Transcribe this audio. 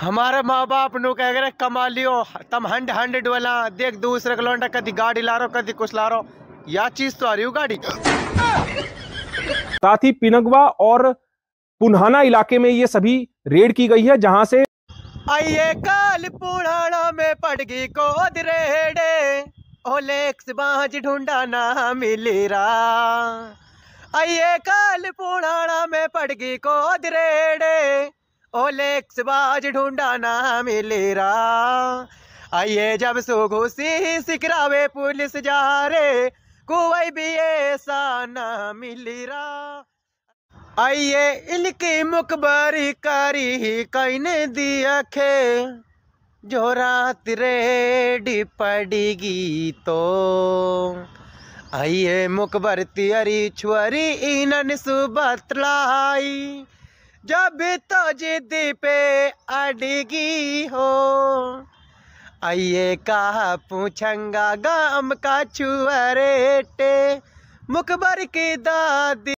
हमारे माँ बाप नु कह रहे कमा लियो तम हंड हंड डोला देख दूसरे को लौटा कभी गाड़ी ला रो कभी कुछ ला रो या चीज तो आ रही हो गाड़ी साथ ही पिनगवा और पुनहाना इलाके में ये सभी रेड की गई है जहां से आइए काल पुनहाना में पड़गी को रेडे ओलेक्स बाज ढूंढा ना मिली रा आइए काल पुनहाना में पड़गी को रेडे ओलेक्स बाज ढूंढा ना मिलेरा आइए जब सो सुघुसी सिकरावे पुलिस जा रे कोई भी ऐसा ना मिलेरा आइए इनकी मुखबरी करी ही कहने दिया खे जो रात रेडी पड़ेगी तो आइए मुखबर तियरी छुरी इनन लाई जब तो जिद पे अड़गी हो आइए कहा पूछंगा गाम का छुअरेटे मुखबर की दादी